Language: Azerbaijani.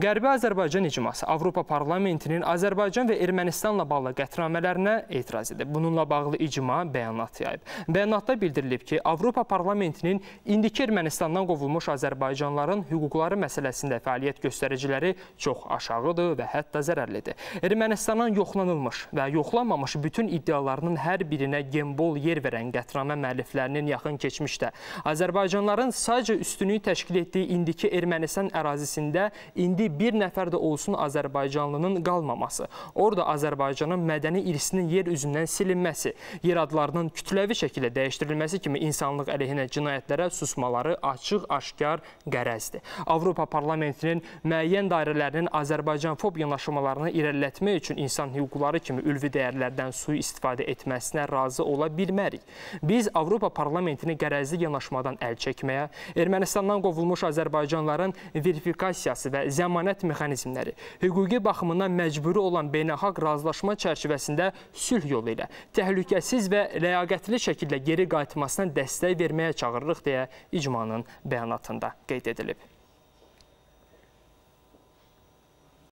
Qərbi Azərbaycan icması Avropa Parlamentinin Azərbaycan və Ermənistanla bağlı qətnamələrinə etiraz edib. Bununla bağlı icma bəyanat yayıb. Bəyanatda bildirilib ki, Avropa Parlamentinin indiki Ermənistandan qovulmuş Azərbaycanların hüquqları məsələsində fəaliyyət göstəriciləri çox aşağıdır və hətta zərərlidir. Ermənistandan yoxlanılmış və yoxlanmamış bütün iddialarının hər birinə gembol yer verən qətnamə müəlliflərinin yaxın keçmişdə Azərbaycanların sadəcə üstünlüyü təşkil etdiyi indiki Ermənistan ərazisində indi ki, bir nəfər də olsun Azərbaycanlının qalmaması, orada Azərbaycanın mədəni irsinin yer üzündən silinməsi, yer adlarının kütləvi şəkildə dəyişdirilməsi kimi insanlıq əleyhinə cinayətlərə susmaları açıq-aşkar qərəzdir. Avropa parlamentinin müəyyən dairələrinin Azərbaycanfob yanaşmalarını irəlilətmək üçün insan hüquqları kimi ülvi dəyərlərdən suyu istifadə etməsinə razı ola bilmərik. Biz Avropa parlamentini qərəzli yanaşmadan əl çəkməyə, Ermənistandan qovulmuş Azərbaycanların verifikasiyası və zəmanə zəmanət mexanizmləri hüquqi baxımından məcburi olan beynəlxalq razılaşma çərçivəsində sülh yolu ilə təhlükəsiz və ləyaqətli şəkildə geri qayıtmasına dəstək verməyə çağırırıq deyə icmanın bəyanatında qeyd edilib.